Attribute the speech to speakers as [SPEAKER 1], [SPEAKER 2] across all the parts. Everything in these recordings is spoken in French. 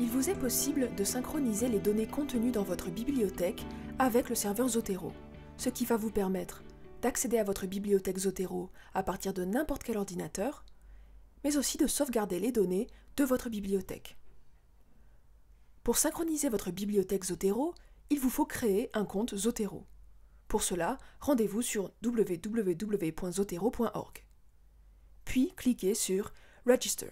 [SPEAKER 1] il vous est possible de synchroniser les données contenues dans votre bibliothèque avec le serveur Zotero, ce qui va vous permettre d'accéder à votre bibliothèque Zotero à partir de n'importe quel ordinateur, mais aussi de sauvegarder les données de votre bibliothèque. Pour synchroniser votre bibliothèque Zotero, il vous faut créer un compte Zotero. Pour cela, rendez-vous sur www.zotero.org. Puis cliquez sur Register.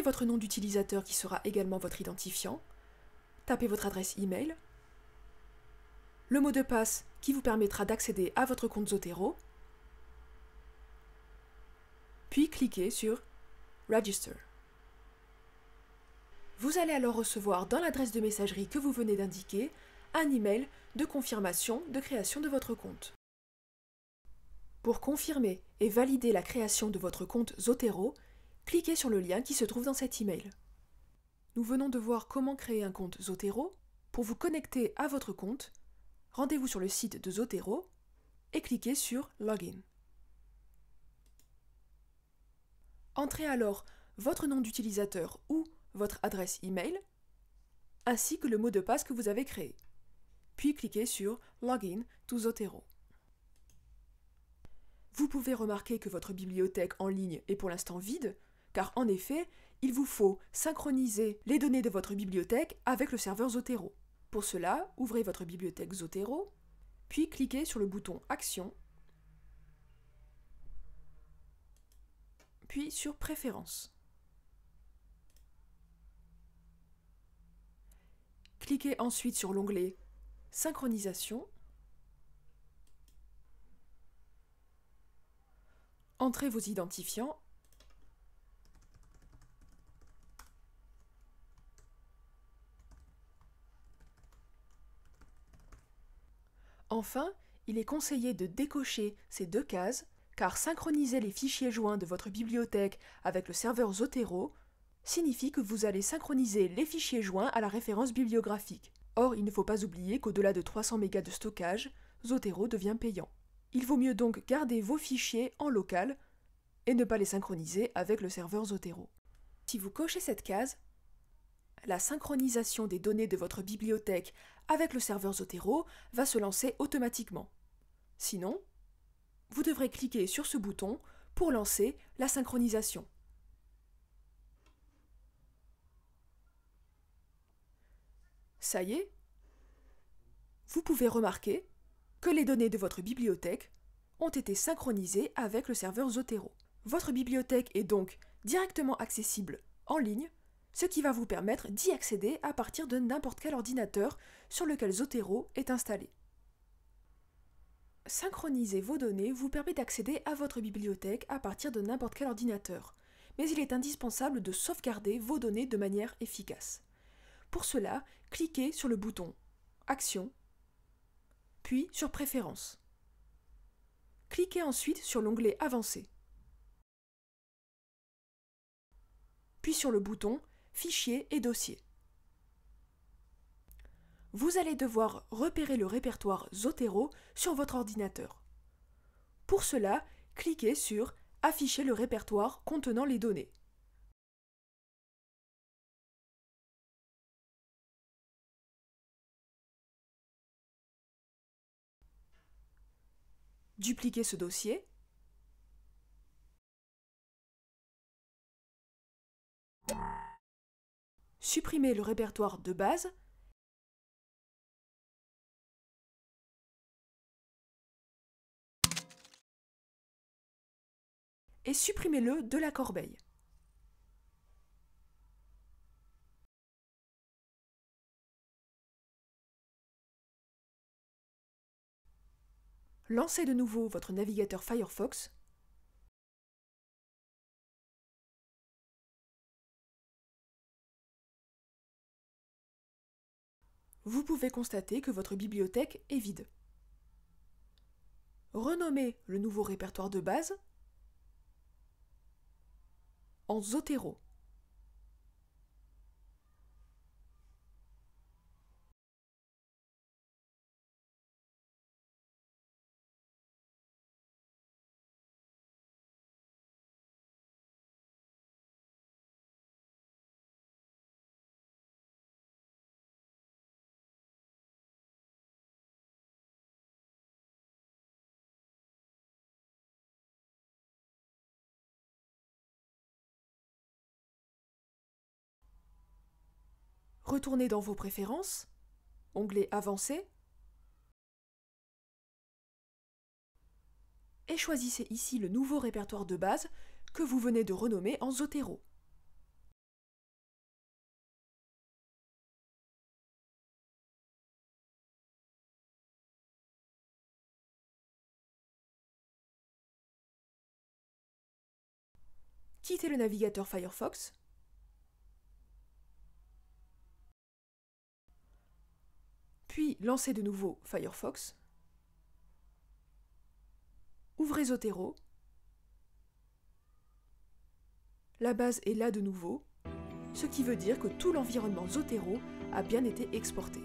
[SPEAKER 1] votre nom d'utilisateur qui sera également votre identifiant, tapez votre adresse email, le mot de passe qui vous permettra d'accéder à votre compte Zotero, puis cliquez sur Register. Vous allez alors recevoir dans l'adresse de messagerie que vous venez d'indiquer un email de confirmation de création de votre compte. Pour confirmer et valider la création de votre compte Zotero, cliquez sur le lien qui se trouve dans cet email. Nous venons de voir comment créer un compte Zotero. Pour vous connecter à votre compte, rendez-vous sur le site de Zotero et cliquez sur Login. Entrez alors votre nom d'utilisateur ou votre adresse email, ainsi que le mot de passe que vous avez créé. Puis cliquez sur Login to Zotero. Vous pouvez remarquer que votre bibliothèque en ligne est pour l'instant vide, car en effet, il vous faut synchroniser les données de votre bibliothèque avec le serveur Zotero. Pour cela, ouvrez votre bibliothèque Zotero, puis cliquez sur le bouton Action, puis sur Préférences. Cliquez ensuite sur l'onglet Synchronisation. Entrez vos identifiants Enfin, il est conseillé de décocher ces deux cases, car synchroniser les fichiers joints de votre bibliothèque avec le serveur Zotero signifie que vous allez synchroniser les fichiers joints à la référence bibliographique. Or, il ne faut pas oublier qu'au-delà de 300 mégas de stockage, Zotero devient payant. Il vaut mieux donc garder vos fichiers en local et ne pas les synchroniser avec le serveur Zotero. Si vous cochez cette case, la synchronisation des données de votre bibliothèque avec le serveur Zotero va se lancer automatiquement. Sinon, vous devrez cliquer sur ce bouton pour lancer la synchronisation. Ça y est, vous pouvez remarquer que les données de votre bibliothèque ont été synchronisées avec le serveur Zotero. Votre bibliothèque est donc directement accessible en ligne ce qui va vous permettre d'y accéder à partir de n'importe quel ordinateur sur lequel Zotero est installé. Synchroniser vos données vous permet d'accéder à votre bibliothèque à partir de n'importe quel ordinateur, mais il est indispensable de sauvegarder vos données de manière efficace. Pour cela, cliquez sur le bouton Action, puis sur Préférences. Cliquez ensuite sur l'onglet Avancé, puis sur le bouton Fichiers et dossiers. Vous allez devoir repérer le répertoire Zotero sur votre ordinateur. Pour cela, cliquez sur Afficher le répertoire contenant les données.
[SPEAKER 2] Dupliquez ce dossier supprimer le répertoire de base et supprimez-le de la corbeille. Lancez de nouveau votre navigateur Firefox
[SPEAKER 1] vous pouvez constater que votre bibliothèque est vide. Renommez le nouveau répertoire de base en Zotero. retournez dans vos préférences, onglet Avancé, et choisissez ici le nouveau répertoire de base que vous venez de renommer en Zotero. Quittez le navigateur Firefox lancez de nouveau Firefox, ouvrez Zotero, la base est là de nouveau, ce qui veut dire que tout l'environnement Zotero a bien été exporté.